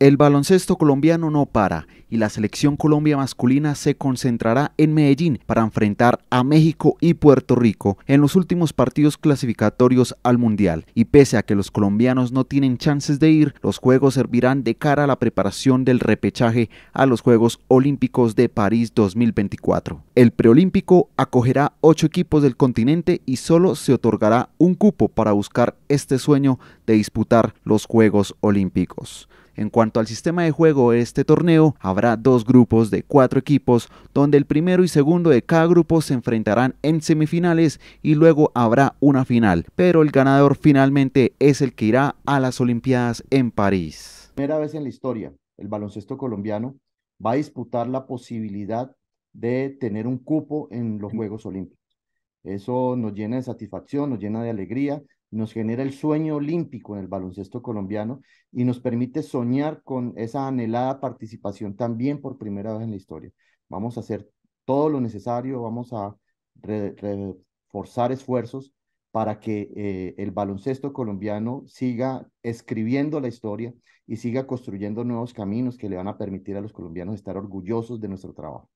El baloncesto colombiano no para y la selección Colombia masculina se concentrará en Medellín para enfrentar a México y Puerto Rico en los últimos partidos clasificatorios al Mundial. Y pese a que los colombianos no tienen chances de ir, los juegos servirán de cara a la preparación del repechaje a los Juegos Olímpicos de París 2024. El preolímpico acogerá ocho equipos del continente y solo se otorgará un cupo para buscar este sueño de disputar los Juegos Olímpicos. En cuanto al sistema de juego de este torneo, habrá dos grupos de cuatro equipos, donde el primero y segundo de cada grupo se enfrentarán en semifinales y luego habrá una final, pero el ganador finalmente es el que irá a las Olimpiadas en París. Primera vez en la historia, el baloncesto colombiano va a disputar la posibilidad de tener un cupo en los Juegos Olímpicos. Eso nos llena de satisfacción, nos llena de alegría, nos genera el sueño olímpico en el baloncesto colombiano y nos permite soñar con esa anhelada participación también por primera vez en la historia. Vamos a hacer todo lo necesario, vamos a reforzar esfuerzos para que eh, el baloncesto colombiano siga escribiendo la historia y siga construyendo nuevos caminos que le van a permitir a los colombianos estar orgullosos de nuestro trabajo.